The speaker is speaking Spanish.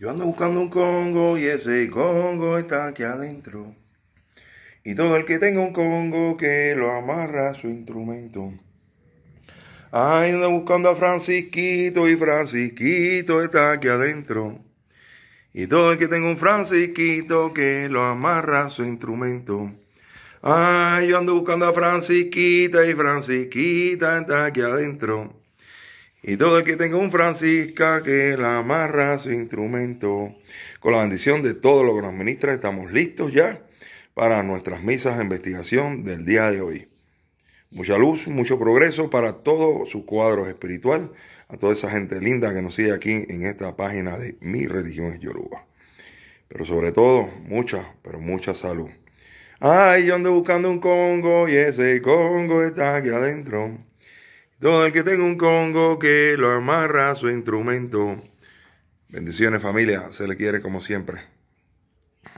Yo ando buscando un Congo y ese Congo está aquí adentro. Y todo el que tenga un Congo que lo amarra a su instrumento. Ay, ando buscando a Francisquito y Francisquito está aquí adentro. Y todo el que tenga un Francisquito que lo amarra a su instrumento. Ay, yo ando buscando a Francisquita y Francisquita está aquí adentro. Y todo aquí que un Francisca que la amarra su instrumento. Con la bendición de todo lo que nos ministra, estamos listos ya para nuestras misas de investigación del día de hoy. Mucha luz, mucho progreso para todo su cuadro espiritual, a toda esa gente linda que nos sigue aquí en esta página de Mi Religión es Yoruba. Pero sobre todo, mucha, pero mucha salud. Ay, yo ando buscando un Congo y ese Congo está aquí adentro. Todo el que tenga un congo que lo amarra a su instrumento. Bendiciones familia, se le quiere como siempre.